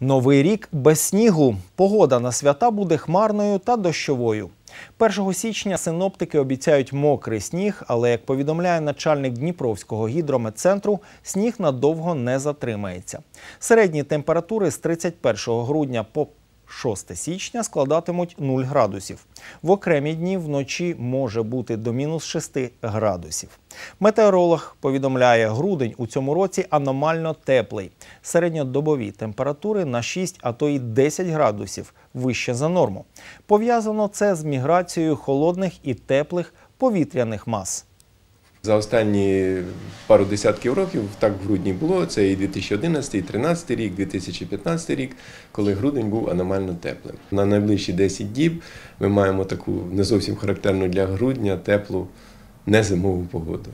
Новий рік без снігу. Погода на свята буде хмарною та дощовою. 1 січня синоптики обіцяють мокрий сніг, але, як повідомляє начальник Дніпровського гідрометцентру, сніг надовго не затримається. Середні температури з 31 грудня по 6 січня складатимуть 0 градусів. В окремі дні вночі може бути до мінус 6 градусів. Метеоролог повідомляє, грудень у цьому році аномально теплий. Середньодобові температури на 6, а то й 10 градусів вище за норму. Пов'язано це з міграцією холодних і теплих повітряних мас. За останні пару десятків років так в грудні було. Це і 2011, і 2013 рік, 2015 рік, коли грудень був аномально теплим. На найближчі 10 діб ми маємо таку не зовсім характерну для грудня теплу незимову погоду.